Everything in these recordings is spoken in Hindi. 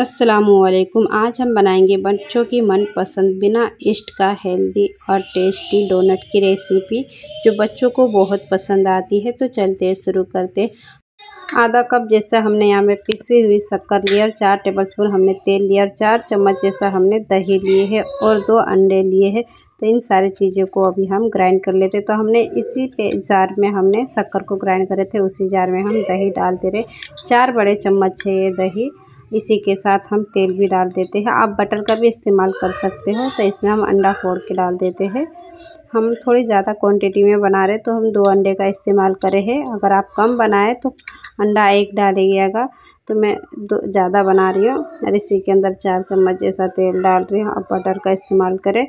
असलकुम आज हम बनाएंगे बच्चों की मनपसंद बिना इष्ट का हेल्दी और टेस्टी डोनट की रेसिपी जो बच्चों को बहुत पसंद आती है तो चलते शुरू करते आधा कप जैसा हमने यहाँ में पीसी हुई शक्कर लिया और चार टेबलस्पून हमने तेल लिया और चार चम्मच जैसा हमने दही लिए है और दो अंडे लिए हैं तो इन सारी चीज़ों को अभी हम ग्राइंड कर लेते तो हमने इसी पे जार में हमने शक्कर को ग्राइंड करे थे उसी जार में हम दही डालते रहे चार बड़े चम्मच है ये दही इसी के साथ हम तेल भी डाल देते हैं आप बटर का भी इस्तेमाल कर सकते हो तो इसमें हम अंडा फोड़ के डाल देते हैं हम थोड़ी ज़्यादा क्वांटिटी में बना रहे तो हम दो अंडे का इस्तेमाल करें हैं अगर आप कम बनाएं तो अंडा एक डालिएगा तो मैं दो ज़्यादा बना रही हूँ और इसी के अंदर चार चम्मच जैसा तेल डाल रही हूँ आप बटर का इस्तेमाल करें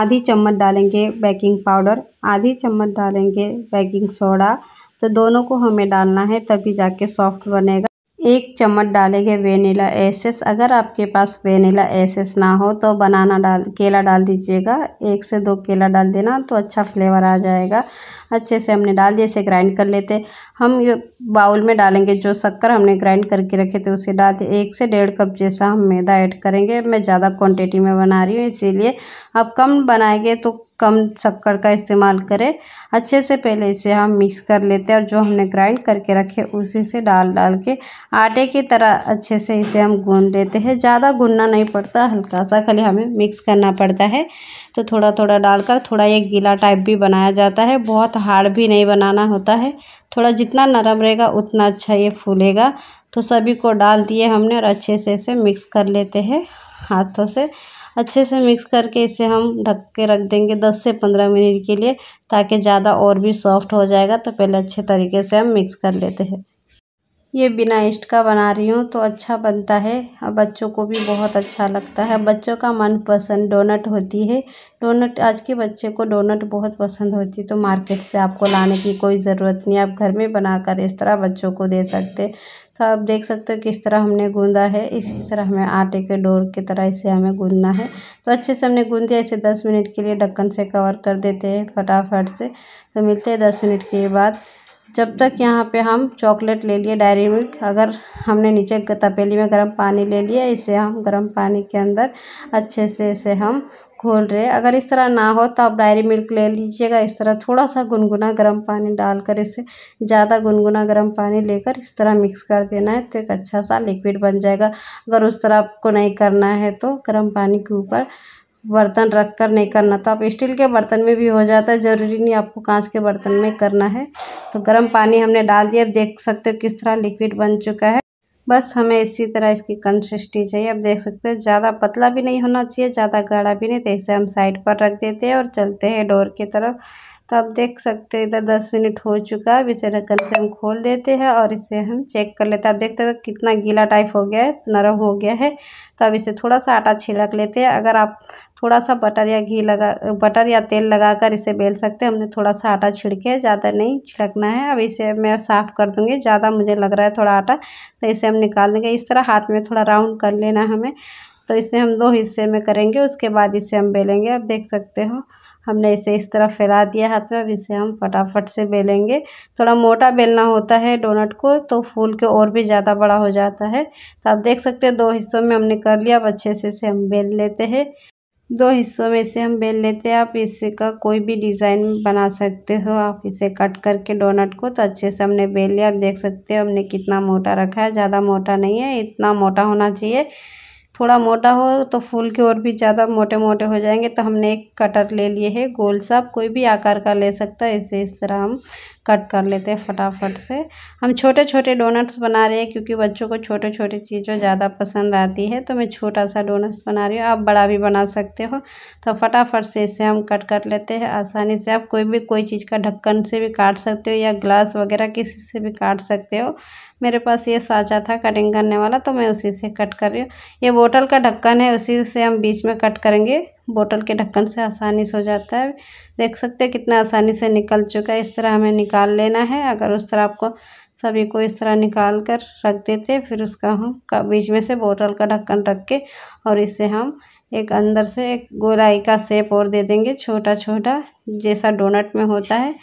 आधी चम्मच डालेंगे बेकिंग पाउडर आधी चम्मच डालेंगे बेकिंग सोडा तो दोनों को हमें डालना है तभी जाके सॉफ्ट बनेगा एक चम्मच डालेंगे वेनिला एसेस अगर आपके पास वेनिला एसेस ना हो तो बनाना डाल केला डाल दीजिएगा एक से दो केला डाल देना तो अच्छा फ्लेवर आ जाएगा अच्छे से हमने डाल दिया इसे ग्राइंड कर लेते हम ये बाउल में डालेंगे जो शक्कर हमने ग्राइंड करके रखे थे उसे डाल एक से डेढ़ कप जैसा हम मैदा ऐड करेंगे मैं ज़्यादा क्वान्टिटी में बना रही हूँ इसीलिए आप कम बनाएंगे तो कम शक्कर का इस्तेमाल करें अच्छे से पहले इसे हम मिक्स कर लेते हैं और जो हमने ग्राइंड करके रखे उसी से डाल डाल के आटे की तरह अच्छे से इसे हम गून देते हैं ज़्यादा गूनना नहीं पड़ता हल्का सा खाली हमें मिक्स करना पड़ता है तो थोड़ा थोड़ा डालकर थोड़ा ये गीला टाइप भी बनाया जाता है बहुत हार्ड भी नहीं बनाना होता है थोड़ा जितना नरम रहेगा उतना अच्छा ये फूलेगा तो सभी को डाल दिए हमने और अच्छे से इसे मिक्स कर लेते हैं हाथों से अच्छे से मिक्स करके इसे हम ढक के रख देंगे दस से पंद्रह मिनट के लिए ताकि ज़्यादा और भी सॉफ्ट हो जाएगा तो पहले अच्छे तरीके से हम मिक्स कर लेते हैं ये बिना इष्ट का बना रही हूँ तो अच्छा बनता है और बच्चों को भी बहुत अच्छा लगता है बच्चों का मनपसंद डोनट होती है डोनट आज के बच्चे को डोनट बहुत पसंद होती है तो मार्केट से आपको लाने की कोई ज़रूरत नहीं आप घर में बनाकर इस तरह बच्चों को दे सकते तो आप देख सकते हो किस तरह हमने गूँधा है इसी तरह हमें आटे के डोर की तरह इसे हमें गूँधना है तो अच्छे से हमने गूँध दिया इसे दस मिनट के लिए ढक्कन से कवर कर देते हैं फटाफट से तो मिलते हैं दस मिनट के बाद जब तक यहाँ पे हम चॉकलेट ले लिए डायरी मिल्क अगर हमने नीचे तपेली में गर्म पानी ले लिया इसे हम गर्म पानी के अंदर अच्छे से इसे हम घोल रहे हैं अगर इस तरह ना हो तो आप डायरी मिल्क ले लीजिएगा इस तरह थोड़ा सा गुनगुना गर्म पानी डालकर इसे ज़्यादा गुनगुना गर्म पानी लेकर इस तरह मिक्स कर देना है तो एक अच्छा सा लिक्विड बन जाएगा अगर उस तरह आपको नहीं करना है तो गर्म पानी के ऊपर बर्तन रख कर नहीं करना तो आप स्टील के बर्तन में भी हो जाता है ज़रूरी नहीं आपको कांच के बर्तन में करना है तो गर्म पानी हमने डाल दिया अब देख सकते हो किस तरह लिक्विड बन चुका है बस हमें इसी तरह इसकी कंसिस्टी चाहिए अब देख सकते हो ज़्यादा पतला भी नहीं होना चाहिए ज़्यादा गाढ़ा भी नहीं तो इसे हम साइड पर रख देते हैं और चलते हैं डोर की तरफ तो आप देख सकते हैं इधर दस मिनट हो चुका है अब इसे ढक्कन से हम खोल देते हैं और इसे हम चेक कर लेते हैं आप देखते हैं कितना गीला टाइप हो गया है नरम हो गया है तो अब इसे थोड़ा सा आटा छिड़क लेते हैं अगर आप थोड़ा सा बटर या घी लगा बटर या तेल लगाकर इसे बेल सकते हैं हमने थोड़ा सा आटा छिड़के ज़्यादा नहीं छिड़कना है अब इसे मैं साफ़ कर दूँगी ज़्यादा मुझे लग रहा है थोड़ा आटा तो इसे हम निकाल देंगे इस तरह हाथ में थोड़ा राउंड कर लेना हमें तो इसे हम दो हिस्से में करेंगे उसके बाद इसे हम बेलेंगे आप देख सकते हो हमने इसे इस तरह फैला दिया हाथ में अब इसे हम फटाफट से बेलेंगे थोड़ा मोटा बेलना होता है डोनट को तो फूल के और भी ज़्यादा बड़ा हो जाता है तो आप देख सकते हैं दो हिस्सों में हमने कर लिया अब अच्छे से इसे हम बेल लेते हैं दो हिस्सों में इसे हम बेल लेते हैं आप इसे का कोई भी डिज़ाइन बना सकते हो आप इसे कट करके डोनट को तो अच्छे से हमने बेल लिया आप देख सकते हो हमने कितना मोटा रखा है ज़्यादा मोटा नहीं है इतना मोटा होना चाहिए थोड़ा मोटा हो तो फूल के और भी ज़्यादा मोटे मोटे हो जाएंगे तो हमने एक कटर ले लिए है गोल सा कोई भी आकार का ले सकता है इसे इस तरह हम कट कर लेते हैं फटाफट से हम छोटे छोटे डोनट्स बना रहे हैं क्योंकि बच्चों को छोटे छोटे चीज़ें ज़्यादा पसंद आती है तो मैं छोटा सा डोनट्स बना रही हूँ आप बड़ा भी बना सकते हो तो फटाफट से इसे हम कट कर लेते हैं आसानी से आप कोई भी कोई चीज़ का ढक्कन से भी काट सकते हो या ग्लास वगैरह किसी से भी काट सकते हो मेरे पास ये साँचा था कटिंग करने वाला तो मैं उसी से कट कर रही हूँ ये बोतल का ढक्कन है उसी से हम बीच में कट करेंगे बोतल के ढक्कन से आसानी से हो जाता है देख सकते हैं कितना आसानी से निकल चुका है इस तरह हमें निकाल लेना है अगर उस तरह आपको सभी को इस तरह निकाल कर रख देते फिर उसका हम बीच में से बोतल का ढक्कन रख के और इसे हम एक अंदर से एक गोलाई का सेप और दे देंगे छोटा छोटा जैसा डोनट में होता है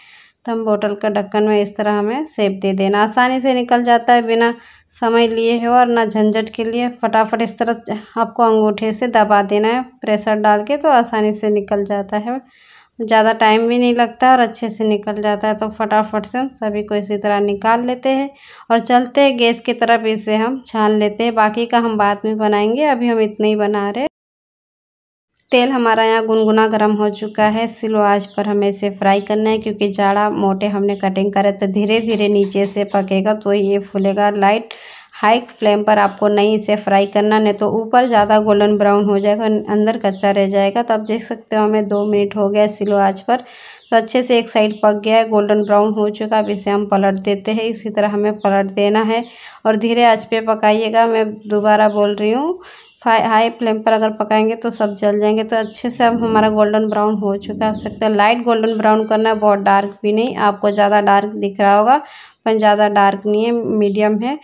તમ બોટલ કા ઢક્કન મે ਇਸ طرح હમે સેફ દે દેના આસાની સે નિકલ જાતા હે বিনা સમય લીયે હોર ના ઝંઝટ કે લીયે ફટાફટ ਇਸ طرح આપકો અંગુઠે સે દબા દેના પ્રેશર ડાલ કે તો આસાની સે નિકલ જાતા હે જ્યાદા ટાઈમ ભી નહીં લગતા ઓર અચ્છે સે નિકલ જાતા હે તો ફટાફટ સે ہم સભી કો ઇસી તરહ નિકાલ લેતે હે ઓર ચalte હે ગેસ કે તરફ ઇસે ہم છાન લેતે હે બાકી કા ہم બાદ મે બનાયેંગે અભી હમ ઇતના હી બના રહે હે तेल हमारा यहाँ गुनगुना गर्म हो चुका है सिलो आंच पर हमें इसे फ्राई करना है क्योंकि जाड़ा मोटे हमने कटिंग करे तो धीरे धीरे नीचे से पकेगा तो ये फूलेगा लाइट हाई फ्लेम पर आपको नहीं इसे फ्राई करना नहीं तो ऊपर ज़्यादा गोल्डन ब्राउन हो जाएगा अंदर कच्चा रह जाएगा तो आप देख सकते हो हमें दो मिनट हो गया सिलो आज पर तो अच्छे से एक साइड पक गया है गोल्डन ब्राउन हो चुका अब इसे हम पलट देते हैं इसी तरह हमें पलट देना है और धीरे आँच पे पकाइएगा मैं दोबारा बोल रही हूँ हाई फ्लेम पर अगर पकाएंगे तो सब जल जाएंगे तो अच्छे से अब हमारा गोल्डन ब्राउन हो चुका है सकता है लाइट गोल्डन ब्राउन करना है बहुत डार्क भी नहीं आपको ज़्यादा डार्क दिख रहा होगा पर ज़्यादा डार्क नहीं है मीडियम है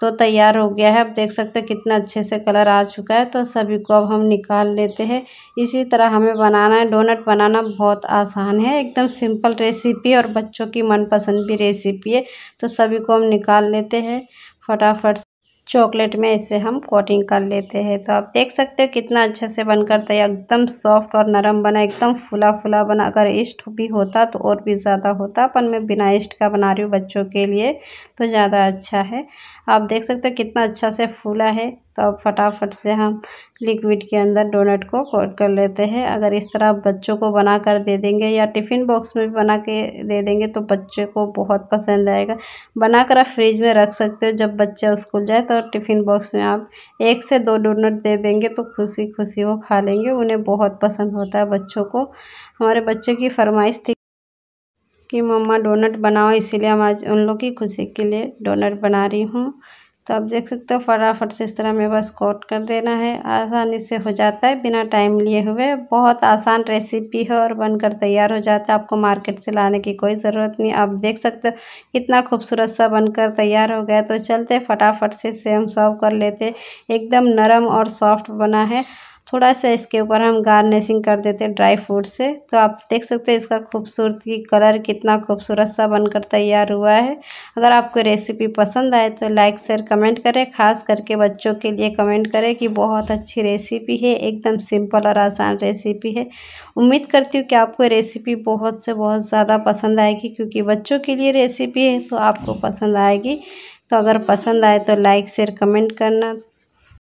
तो तैयार हो गया है अब देख सकते हैं कितना अच्छे से कलर आ चुका है तो सभी को अब हम निकाल लेते हैं इसी तरह हमें बनाना है डोनट बनाना बहुत आसान है एकदम सिंपल रेसिपी और बच्चों की मनपसंद भी रेसिपी है तो सभी को हम निकाल लेते हैं फटाफट चॉकलेट में इसे हम कोटिंग कर लेते हैं तो आप देख सकते हो कितना अच्छे से बनकर तैयार एकदम सॉफ्ट और नरम बना एकदम फुला फुला बना अगर इष्ट भी होता तो और भी ज़्यादा होता पर मैं बिना इष्ट का बना रही हूँ बच्चों के लिए तो ज़्यादा अच्छा है आप देख सकते हो कितना अच्छा से फूला है तो अब फटाफट से हम लिक्विड के अंदर डोनट को कोट कर लेते हैं अगर इस तरह आप बच्चों को बना कर दे देंगे या टिफ़िन बॉक्स में भी बना के दे देंगे तो बच्चे को बहुत पसंद आएगा बना कर आप फ्रिज में रख सकते हो जब बच्चा स्कूल जाए तो टिफ़िन बॉक्स में आप एक से दो डोनट दे देंगे तो खुशी खुशी वो खा लेंगे उन्हें बहुत पसंद होता है बच्चों को हमारे बच्चे की फरमाइश थी कि मम्मा डोनट बनाओ इसीलिए हम आज उन लोग की खुशी के लिए डोनट बना रही हूँ तो आप देख सकते हो फटाफट से इस तरह में बस कोट कर देना है आसानी से हो जाता है बिना टाइम लिए हुए बहुत आसान रेसिपी है और बनकर तैयार हो जाता है आपको मार्केट से लाने की कोई ज़रूरत नहीं आप देख सकते हो कितना खूबसूरत सा बनकर तैयार हो गया तो चलते फटाफट से इसे हम सर्व कर लेते एकदम नरम और सॉफ्ट बना है थोड़ा सा इसके ऊपर हम गार्निशिंग कर देते हैं ड्राई फ्रूट से तो आप देख सकते हैं इसका खूबसूरती कलर कितना खूबसूरत सा बनकर तैयार हुआ है अगर आपको रेसिपी पसंद आए तो लाइक शेयर कमेंट करें खास करके बच्चों के लिए कमेंट करें कि बहुत अच्छी रेसिपी है एकदम सिंपल और आसान रेसिपी है उम्मीद करती हूँ कि आपको रेसिपी बहुत से बहुत ज़्यादा पसंद आएगी क्योंकि बच्चों के लिए रेसिपी है तो आपको पसंद आएगी तो अगर पसंद आए तो लाइक शेयर कमेंट करना